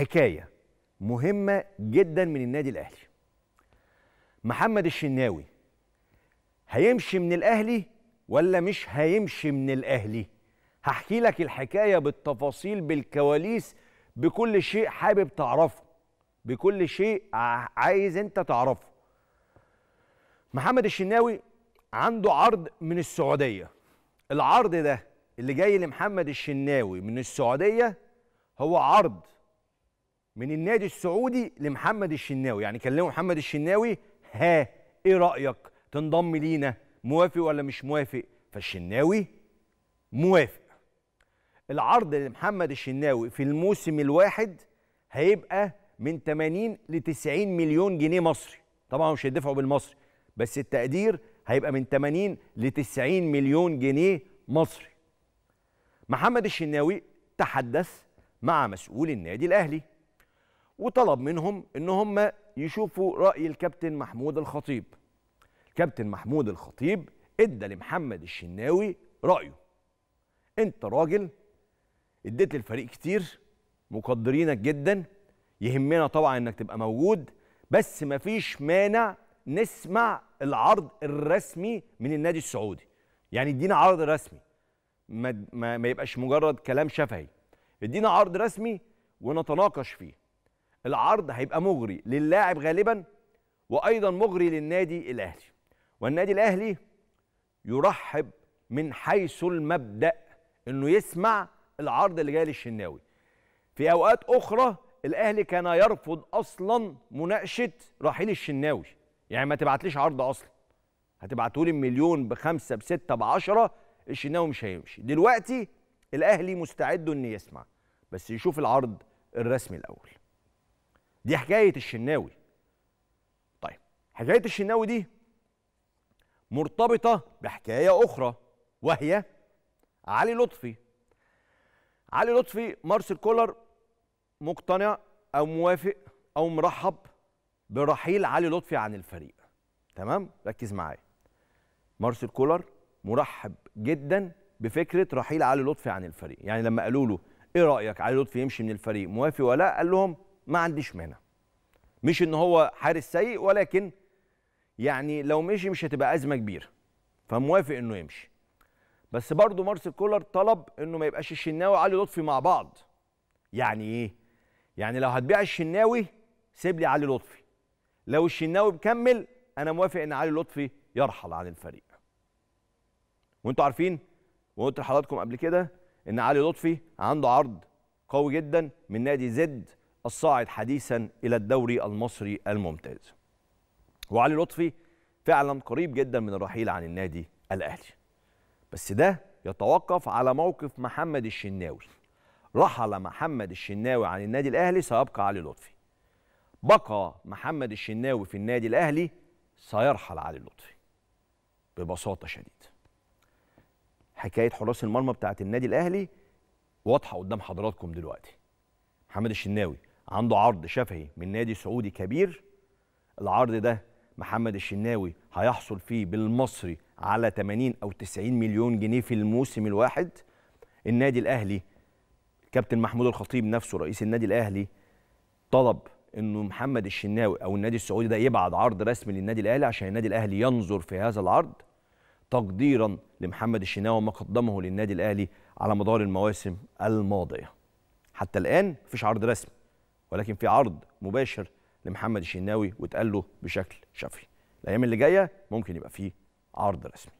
حكايه مهمه جدا من النادي الاهلي محمد الشناوي هيمشي من الاهلي ولا مش هيمشي من الاهلي هحكي لك الحكايه بالتفاصيل بالكواليس بكل شيء حابب تعرفه بكل شيء عايز انت تعرفه محمد الشناوي عنده عرض من السعوديه العرض ده اللي جاي لمحمد الشناوي من السعوديه هو عرض من النادي السعودي لمحمد الشناوي يعني كلموا محمد الشناوي ها ايه رايك تنضم لينا موافق ولا مش موافق فالشناوي موافق العرض لمحمد الشناوي في الموسم الواحد هيبقى من 80 ل 90 مليون جنيه مصري طبعا مش هيدفعوا بالمصري بس التقدير هيبقى من 80 ل 90 مليون جنيه مصري محمد الشناوي تحدث مع مسؤول النادي الاهلي وطلب منهم ان هم يشوفوا راي الكابتن محمود الخطيب الكابتن محمود الخطيب ادى لمحمد الشناوي رايه انت راجل اديت للفريق كتير مقدرينك جدا يهمنا طبعا انك تبقى موجود بس مفيش مانع نسمع العرض الرسمي من النادي السعودي يعني ادينا عرض رسمي ما, ما, ما يبقاش مجرد كلام شفهي ادينا عرض رسمي ونتناقش فيه العرض هيبقى مغري للاعب غالبا وايضا مغري للنادي الاهلي والنادي الاهلي يرحب من حيث المبدا انه يسمع العرض اللي جاي للشناوي في اوقات اخرى الاهلي كان يرفض اصلا مناقشه رحيل الشناوي يعني ما تبعتليش عرض اصلا هتبعته لي مليون بخمسه بسته بعشره الشناوي مش هيمشي دلوقتي الاهلي مستعد انه يسمع بس يشوف العرض الرسمي الاول دي حكايه الشناوي طيب حكايه الشناوي دي مرتبطه بحكايه اخرى وهي علي لطفي علي لطفي مارسيل كولر مقتنع او موافق او مرحب برحيل علي لطفي عن الفريق تمام ركز معايا مارسيل كولر مرحب جدا بفكره رحيل علي لطفي عن الفريق يعني لما قالوا له ايه رايك علي لطفي يمشي من الفريق موافق ولا قال لهم ما عنديش مانع مش ان هو حارس سيء ولكن يعني لو مشي مش هتبقى ازمه كبيره فموافق انه يمشي بس برضه مارسيل كولر طلب انه ما يبقاش الشناوي وعلي لطفي مع بعض يعني ايه يعني لو هتبيع الشناوي سيب لي علي لطفي لو الشناوي مكمل انا موافق ان علي لطفي يرحل عن الفريق وانتوا عارفين وقلت لحضراتكم قبل كده ان علي لطفي عنده عرض قوي جدا من نادي زد الصاعد حديثا إلى الدوري المصري الممتاز وعلي لطفي فعلا قريب جدا من الرحيل عن النادي الأهلي بس ده يتوقف على موقف محمد الشناوي رحل محمد الشناوي عن النادي الأهلي سيبقى علي لطفي بقى محمد الشناوي في النادي الأهلي سيرحل علي لطفي ببساطة شديدة حكاية حراس المرمى بتاعت النادي الأهلي واضحة قدام حضراتكم دلوقتي محمد الشناوي عنده عرض شفهي من نادي سعودي كبير العرض ده محمد الشناوي هيحصل فيه بالمصري على 80 او 90 مليون جنيه في الموسم الواحد النادي الاهلي كابتن محمود الخطيب نفسه رئيس النادي الاهلي طلب انه محمد الشناوي او النادي السعودي ده يبعت عرض رسمي للنادي الاهلي عشان النادي الاهلي ينظر في هذا العرض تقديرا لمحمد الشناوي وما قدمه للنادي الاهلي على مدار المواسم الماضيه حتى الان مفيش عرض رسمي ولكن في عرض مباشر لمحمد الشناوي واتقال له بشكل شفهي الايام اللي جايه ممكن يبقى فيه عرض رسمي